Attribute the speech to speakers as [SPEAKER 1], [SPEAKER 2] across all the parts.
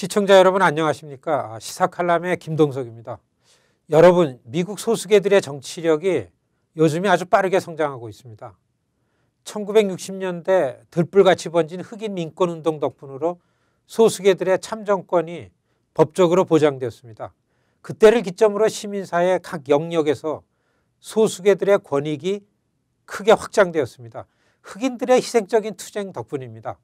[SPEAKER 1] 시청자 여러분 안녕하십니까? 아, 시사칼럼의 김동석입니다. 여러분, 미국 소수계들의 정치력이 요즘에 아주 빠르게 성장하고 있습니다. 1960년대 들불같이 번진 흑인 민권운동 덕분으로 소수계들의 참정권이 법적으로 보장되었습니다. 그때를 기점으로 시민사회 각 영역에서 소수계들의 권익이 크게 확장되었습니다. 흑인들의 희생적인 투쟁 덕분입니다.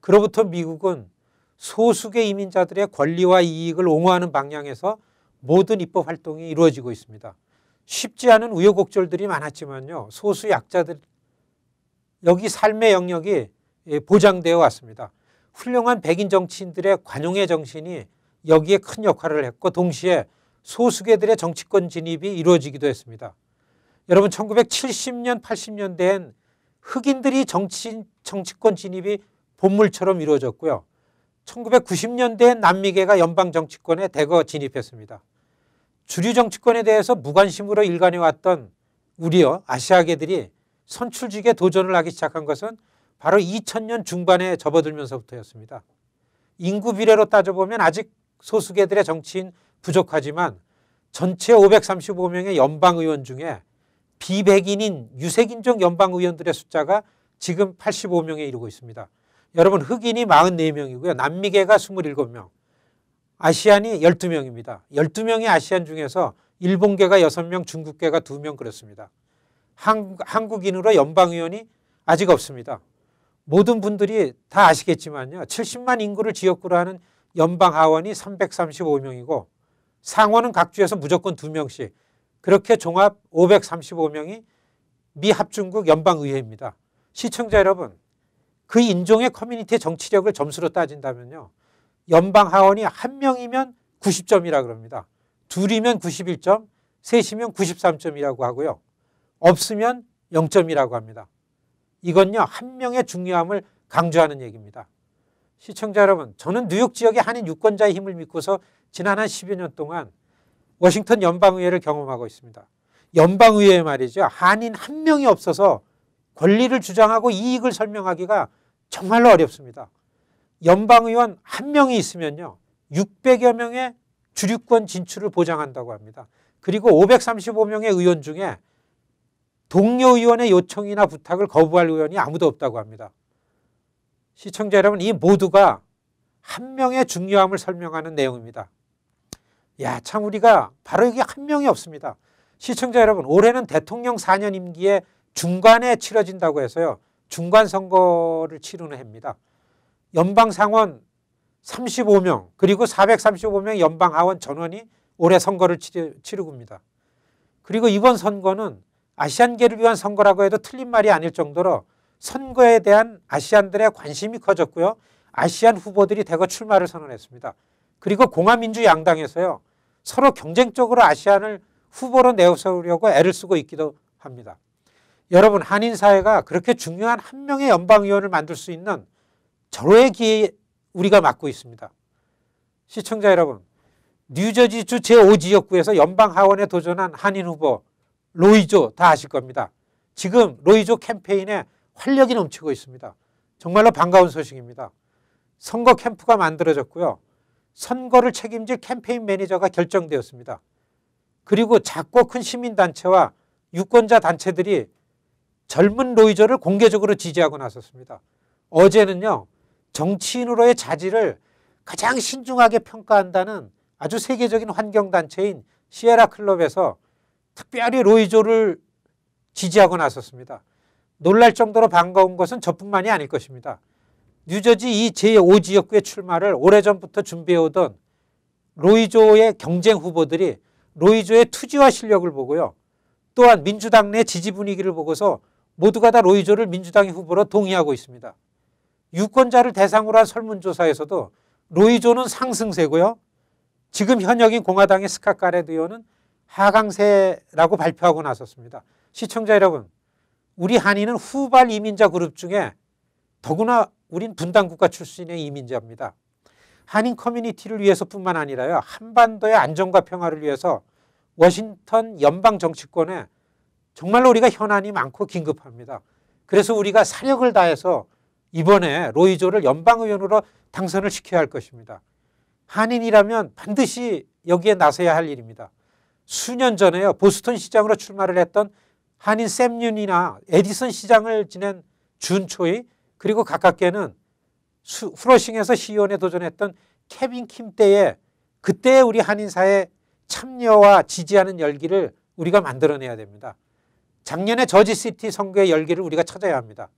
[SPEAKER 1] 그로부터 미국은 소수의 이민자들의 권리와 이익을 옹호하는 방향에서 모든 입법 활동이 이루어지고 있습니다. 쉽지 않은 우여곡절들이 많았지만요. 소수 약자들 여기 삶의 영역이 예, 보장되어 왔습니다. 훌륭한 백인 정치인들의 관용의 정신이 여기에 큰 역할을 했고 동시에 소수계들의 정치권 진입이 이루어지기도 했습니다. 여러분 1970년 80년대엔 흑인들이 정치, 정치권 진입이 본물처럼 이루어졌고요. 1990년대에 남미계가 연방 정치권에 대거 진입했습니다. 주류 정치권에 대해서 무관심으로 일관해왔던 우리어 아시아계들이 선출직에 도전을 하기 시작한 것은 바로 2000년 중반에 접어들면서부터였습니다. 인구 비례로 따져보면 아직 소수계들의 정치인 부족하지만 전체 535명의 연방의원 중에 비백인인 유색인종 연방의원들의 숫자가 지금 85명에 이르고 있습니다. 여러분 흑인이 44명이고요. 남미계가 27명. 아시안이 12명입니다. 1 2명이 아시안 중에서 일본계가 6명, 중국계가 2명 그렇습니다. 한국, 인으로 연방의원이 아직 없습니다. 모든 분들이 다 아시겠지만요. 70만 인구를 지역구로 하는 연방 하원이 335명이고 상원은 각 주에서 무조건 2명씩 그렇게 종합 535명이 미 합중국 연방의회입니다. 시청자 여러분 그 인종의 커뮤니티의 정치력을 점수로 따진다면요. 연방 하원이 한 명이면 90점이라 그럽니다. 둘이면 91점, 셋이면 93점이라고 하고요. 없으면 0점이라고 합니다. 이건요, 한 명의 중요함을 강조하는 얘기입니다. 시청자 여러분, 저는 뉴욕 지역의 한인 유권자의 힘을 믿고서 지난 한 10여 년 동안 워싱턴 연방의회를 경험하고 있습니다. 연방의회 말이죠. 한인 한 명이 없어서 권리를 주장하고 이익을 설명하기가 정말로 어렵습니다. 연방의원 한 명이 있으면요. 600여 명의 주류권 진출을 보장한다고 합니다. 그리고 535명의 의원 중에 동료 의원의 요청이나 부탁을 거부할 의원이 아무도 없다고 합니다. 시청자 여러분, 이 모두가 한 명의 중요함을 설명하는 내용입니다. 야, 참 우리가 바로 여기 한 명이 없습니다. 시청자 여러분, 올해는 대통령 4년 임기에 중간에 치러진다고 해서요. 중간 선거를 치르는 해입니다. 연방 상원 35명 그리고 435명 연방 하원 전원이 올해 선거를 치르고입니다. 그리고 이번 선거는 아시안계를 위한 선거라고 해도 틀린 말이 아닐 정도로 선거에 대한 아시안들의 관심이 커졌고요. 아시안 후보들이 대거 출마를 선언했습니다. 그리고 공화민주양당에서요. 서로 경쟁적으로 아시안을 후보로 내세우려고 애를 쓰고 있기도 합니다. 여러분 한인 사회가 그렇게 중요한 한 명의 연방위원을 만들 수 있는 절호의 기회 우리가 맡고 있습니다. 시청자 여러분, 뉴저지주 제5지역구에서 연방하원에 도전한 한인 후보 로이조 다 아실 겁니다. 지금 로이조 캠페인에 활력이 넘치고 있습니다. 정말로 반가운 소식입니다. 선거 캠프가 만들어졌고요. 선거를 책임질 캠페인 매니저가 결정되었습니다. 그리고 작고 큰 시민단체와 유권자 단체들이 젊은 로이저를 공개적으로 지지하고 나섰습니다. 어제는요, 정치인으로의 자질을 가장 신중하게 평가한다는 아주 세계적인 환경단체인 시에라 클럽에서 특별히 로이조를 지지하고 나섰습니다. 놀랄 정도로 반가운 것은 저뿐만이 아닐 것입니다. 뉴저지 이 제5지역구의 출마를 오래전부터 준비해오던 로이조의 경쟁 후보들이 로이조의 투지와 실력을 보고요. 또한 민주당 내 지지 분위기를 보고서 모두가 다 로이조를 민주당의 후보로 동의하고 있습니다. 유권자를 대상으로 한 설문조사에서도 로이조는 상승세고요. 지금 현역인 공화당의 스캇 가레드 의원은 하강세라고 발표하고 나섰습니다. 시청자 여러분, 우리 한인은 후발 이민자 그룹 중에 더구나 우린 분단국가 출신의 이민자입니다. 한인 커뮤니티를 위해서뿐만 아니라요. 한반도의 안정과 평화를 위해서 워싱턴 연방 정치권에 정말로 우리가 현안이 많고 긴급합니다. 그래서 우리가 사력을 다해서 이번에 로이조를 연방의원으로 당선을 시켜야 할 것입니다. 한인이라면 반드시 여기에 나서야 할 일입니다. 수년 전에요. 보스턴 시장으로 출마를 했던 한인 샘윤이나 에디슨 시장을 지낸 준초이 그리고 가깝게는 수, 후러싱에서 시의원에 도전했던 케빈 킴 때에 그때 우리 한인사의 참여와 지지하는 열기를 우리가 만들어내야 됩니다. 작년에 저지시티 선거의 열기를 우리가 찾아야 합니다.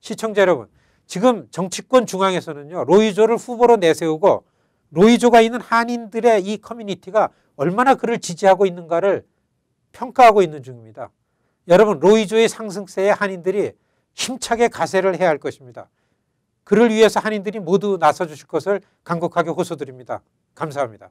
[SPEAKER 1] 시청자 여러분, 지금 정치권 중앙에서는요, 로이조를 후보로 내세우고 로이조가 있는 한인들의 이 커뮤니티가 얼마나 그를 지지하고 있는가를 평가하고 있는 중입니다. 여러분, 로이조의 상승세에 한인들이 힘차게 가세를 해야 할 것입니다. 그를 위해서 한인들이 모두 나서 주실 것을 간곡하게 호소드립니다. 감사합니다.